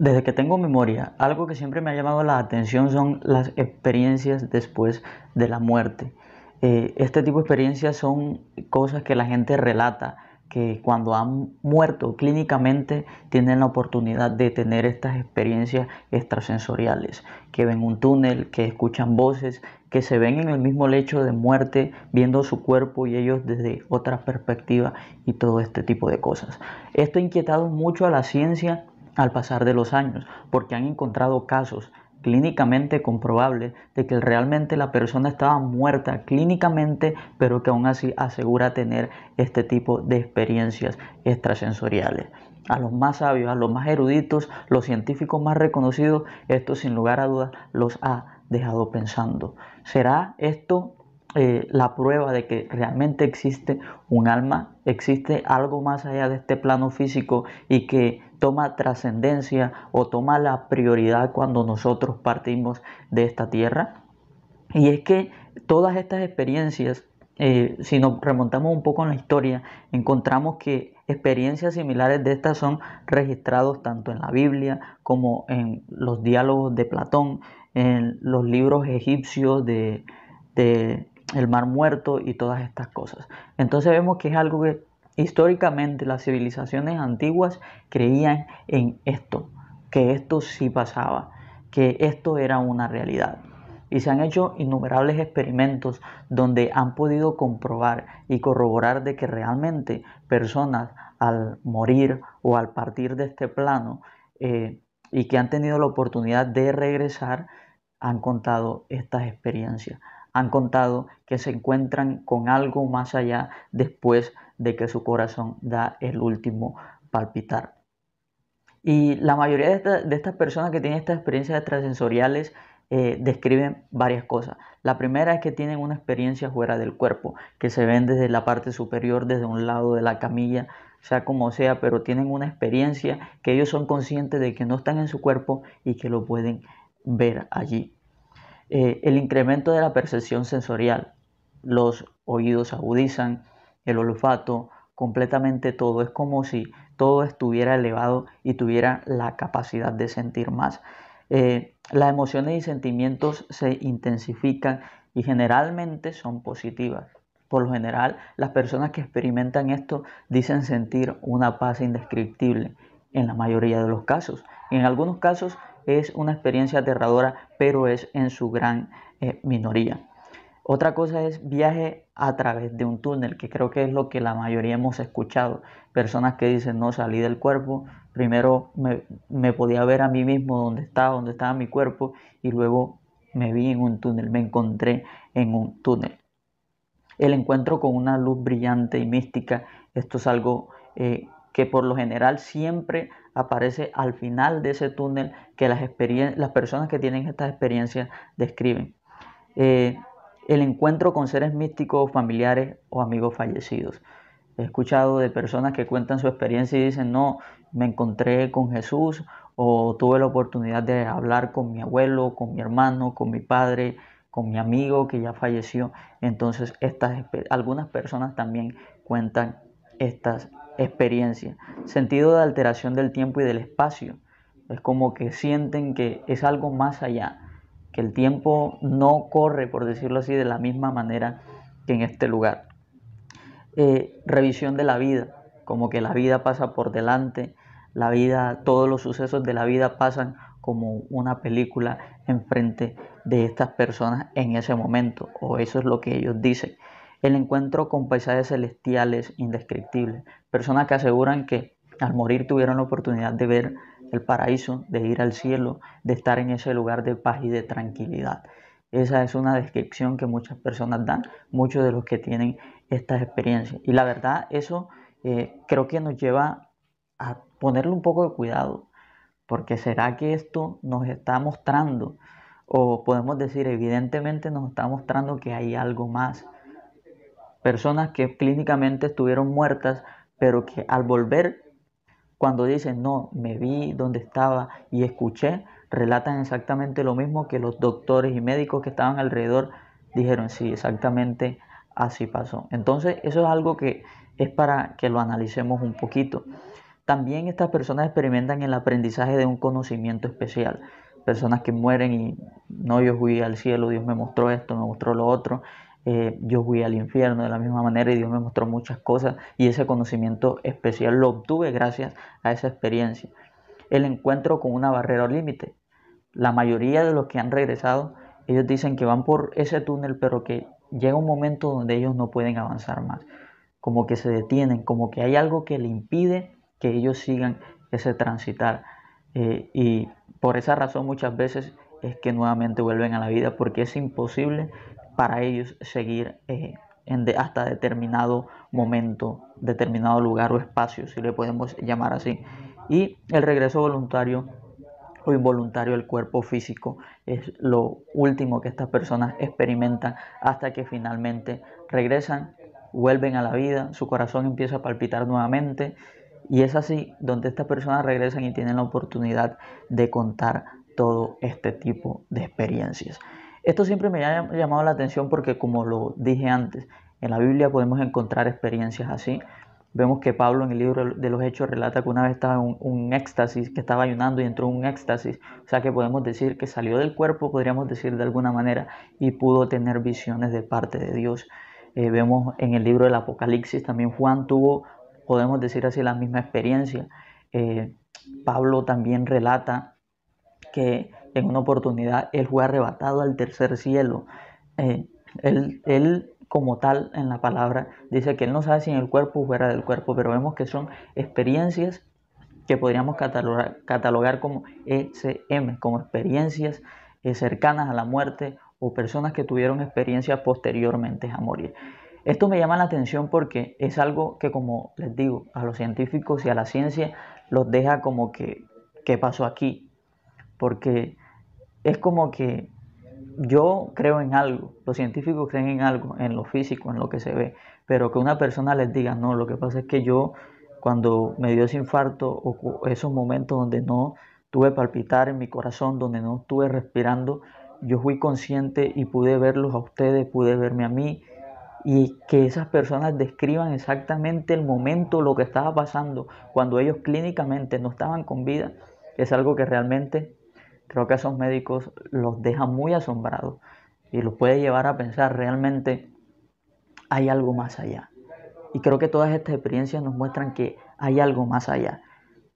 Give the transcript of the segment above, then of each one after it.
Desde que tengo memoria, algo que siempre me ha llamado la atención son las experiencias después de la muerte. Eh, este tipo de experiencias son cosas que la gente relata, que cuando han muerto clínicamente tienen la oportunidad de tener estas experiencias extrasensoriales, que ven un túnel, que escuchan voces, que se ven en el mismo lecho de muerte viendo su cuerpo y ellos desde otra perspectiva y todo este tipo de cosas. Esto ha inquietado mucho a la ciencia al pasar de los años, porque han encontrado casos clínicamente comprobables de que realmente la persona estaba muerta clínicamente, pero que aún así asegura tener este tipo de experiencias extrasensoriales. A los más sabios, a los más eruditos, los científicos más reconocidos, esto sin lugar a dudas los ha dejado pensando. ¿Será esto eh, la prueba de que realmente existe un alma, existe algo más allá de este plano físico y que toma trascendencia o toma la prioridad cuando nosotros partimos de esta tierra. Y es que todas estas experiencias, eh, si nos remontamos un poco en la historia, encontramos que experiencias similares de estas son registradas tanto en la Biblia como en los diálogos de Platón, en los libros egipcios de, de el mar muerto y todas estas cosas. Entonces vemos que es algo que Históricamente las civilizaciones antiguas creían en esto, que esto sí pasaba, que esto era una realidad. Y se han hecho innumerables experimentos donde han podido comprobar y corroborar de que realmente personas al morir o al partir de este plano eh, y que han tenido la oportunidad de regresar han contado estas experiencias han contado que se encuentran con algo más allá después de que su corazón da el último palpitar. Y la mayoría de, estas personas que tienen estas experiencias extrasensoriales eh, describen varias cosas. La primera es que tienen una experiencia fuera del cuerpo, que se ven desde la parte superior, desde un lado de la camilla, sea como sea, pero tienen una experiencia que ellos son conscientes de que no están en su cuerpo y que lo pueden ver allí. Eh, el incremento de la percepción sensorial. Los oídos agudizan, el olfato, completamente todo. Es como si todo estuviera elevado y tuviera la capacidad de sentir más. Eh, las emociones y sentimientos se intensifican y generalmente son positivas. Por lo general, las personas que experimentan esto dicen sentir una paz indescriptible en la mayoría de los casos. En algunos casos es una experiencia aterradora, pero es en su gran eh, minoría. Otra cosa es viaje a través de un túnel, que creo que es lo que la mayoría hemos escuchado. Personas que dicen, no salí del cuerpo, primero me, podía ver a mí mismo donde estaba, donde estaba mi cuerpo, y luego me vi en un túnel, me encontré en un túnel. El encuentro con una luz brillante y mística, esto es algo eh, que por lo general siempre aparece al final de ese túnel que las, las personas que tienen estas experiencias describen. Eh, el encuentro con seres místicos, familiares o amigos fallecidos. He escuchado de personas que cuentan su experiencia y dicen, no, me encontré con Jesús o tuve la oportunidad de hablar con mi abuelo, con mi hermano, con mi padre, con mi amigo que ya falleció. Entonces, estas, algunas personas también cuentan estas experiencia, sentido de alteración del tiempo y del espacio. Es como que sienten que es algo más allá, que el tiempo no corre, por decirlo así, de la misma manera que en este lugar. Eh, revisión de la vida, como que la vida pasa por delante, la vida, todos los sucesos de la vida pasan como una película enfrente de estas personas en ese momento, o eso es lo que ellos dicen. El encuentro con paisajes celestiales indescriptibles, personas que aseguran que al morir tuvieron la oportunidad de ver el paraíso, de ir al cielo, de estar en ese lugar de paz y de tranquilidad. Esa es una descripción que muchas personas dan, muchos de los que tienen estas experiencias. Y la verdad, eso eh, creo que nos lleva a ponerle un poco de cuidado, porque será que esto nos está mostrando, o podemos decir, evidentemente nos está mostrando que hay algo más, personas que clínicamente estuvieron muertas, pero que al volver, cuando dicen, no, me vi donde estaba y escuché, relatan exactamente lo mismo que los doctores y médicos que estaban alrededor dijeron, sí, exactamente así pasó. Entonces, eso es algo que es para que lo analicemos un poquito. También estas personas experimentan el aprendizaje de un conocimiento especial. Personas que mueren y no, yo fui al cielo, Dios me mostró esto, me mostró lo otro, eh, yo fui al infierno de la misma manera y Dios me mostró muchas cosas y ese conocimiento especial lo obtuve gracias a esa experiencia. El encuentro con una barrera o límite. La mayoría de los que han regresado, ellos dicen que van por ese túnel, pero que llega un momento donde ellos no pueden avanzar más, como que se detienen, como que hay algo que le impide que ellos sigan ese transitar. Eh, y por esa razón muchas veces es que nuevamente vuelven a la vida, porque es imposible para ellos seguir eh, hasta determinado momento, determinado lugar o espacio, si le podemos llamar así. Y el regreso voluntario o involuntario del cuerpo físico es lo último que estas personas experimentan hasta que finalmente regresan, vuelven a la vida, su corazón empieza a palpitar nuevamente y es así donde estas personas regresan y tienen la oportunidad de contar todo este tipo de experiencias. Esto siempre me ha llamado la atención porque, como lo dije antes, en la Biblia podemos encontrar experiencias así. Vemos que Pablo en el libro de los Hechos relata que una vez estaba en un, éxtasis, que estaba ayunando y entró en un éxtasis. O sea que podemos decir que salió del cuerpo, podríamos decir de alguna manera, y pudo tener visiones de parte de Dios. Eh, vemos en el libro del Apocalipsis también Juan tuvo, podemos decir así, la misma experiencia. Eh, Pablo también relata que en una oportunidad él fue arrebatado al tercer cielo. Eh, él, como tal, en la palabra, dice que él no sabe si en el cuerpo o fuera del cuerpo, pero vemos que son experiencias que podríamos catalogar, como ECM, como experiencias eh, cercanas a la muerte o personas que tuvieron experiencias posteriormente a morir. Esto me llama la atención porque es algo que, como les digo, a los científicos y a la ciencia los deja como que, ¿qué pasó aquí? porque es como que yo creo en algo, los científicos creen en algo, en lo físico, en lo que se ve, pero que una persona les diga, no, lo que pasa es que yo cuando me dio ese infarto o esos momentos donde no tuve palpitar en mi corazón, donde no estuve respirando, yo fui consciente y pude verlos a ustedes, pude verme a mí, y que esas personas describan exactamente el momento, lo que estaba pasando, cuando ellos clínicamente no estaban con vida, es algo que realmente creo que esos médicos los dejan muy asombrados y los puede llevar a pensar realmente hay algo más allá. Y creo que todas estas experiencias nos muestran que hay algo más allá.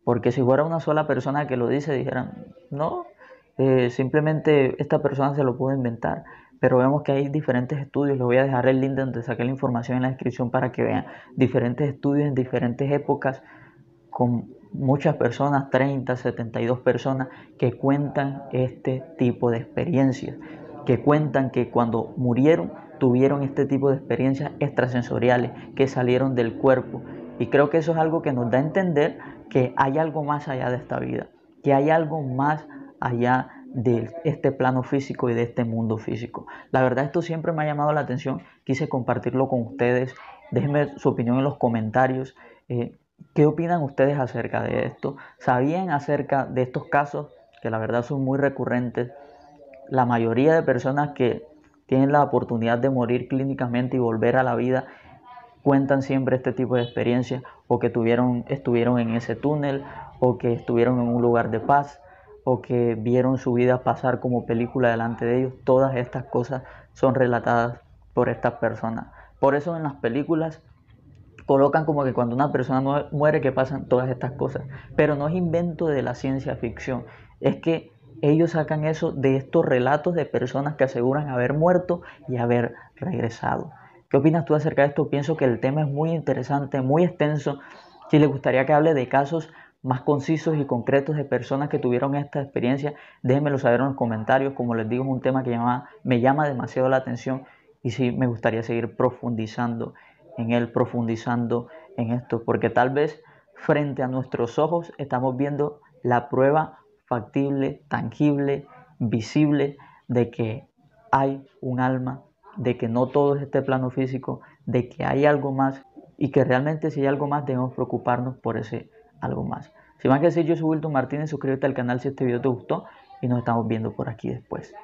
Porque si fuera una sola persona que lo dice, dijeran, no, eh, simplemente esta persona se lo puede inventar. Pero vemos que hay diferentes estudios, les voy a dejar el link donde saqué la información en la descripción para que vean diferentes estudios en diferentes épocas con muchas personas, 30, 72 personas, que cuentan este tipo de experiencias, que cuentan que cuando murieron tuvieron este tipo de experiencias extrasensoriales que salieron del cuerpo. Y creo que eso es algo que nos da a entender que hay algo más allá de esta vida, que hay algo más allá de este plano físico y de este mundo físico. La verdad esto siempre me ha llamado la atención, quise compartirlo con ustedes, déjenme su opinión en los comentarios. Eh, ¿Qué opinan ustedes acerca de esto? ¿Sabían acerca de estos casos que la verdad son muy recurrentes? La mayoría de personas que tienen la oportunidad de morir clínicamente y volver a la vida cuentan siempre este tipo de experiencias o que tuvieron, estuvieron en ese túnel o que estuvieron en un lugar de paz o que vieron su vida pasar como película delante de ellos. Todas estas cosas son relatadas por estas personas. Por eso en las películas colocan como que cuando una persona muere que pasan todas estas cosas. Pero no es invento de la ciencia ficción, es que ellos sacan eso de estos relatos de personas que aseguran haber muerto y haber regresado. ¿Qué opinas tú acerca de esto? Pienso que el tema es muy interesante, muy extenso. Si les gustaría que hable de casos más concisos y concretos de personas que tuvieron esta experiencia, déjenmelo saber en los comentarios. Como les digo, es un tema que me llama demasiado la atención y sí me gustaría seguir profundizando en Él, profundizando en esto, porque tal vez frente a nuestros ojos estamos viendo la prueba factible, tangible, visible de que hay un alma, de que no todo es este plano físico, de que hay algo más y que realmente si hay algo más debemos preocuparnos por ese algo más. Sin más que decir, yo soy Wilton Martínez, suscríbete al canal si este video te gustó y nos estamos viendo por aquí después.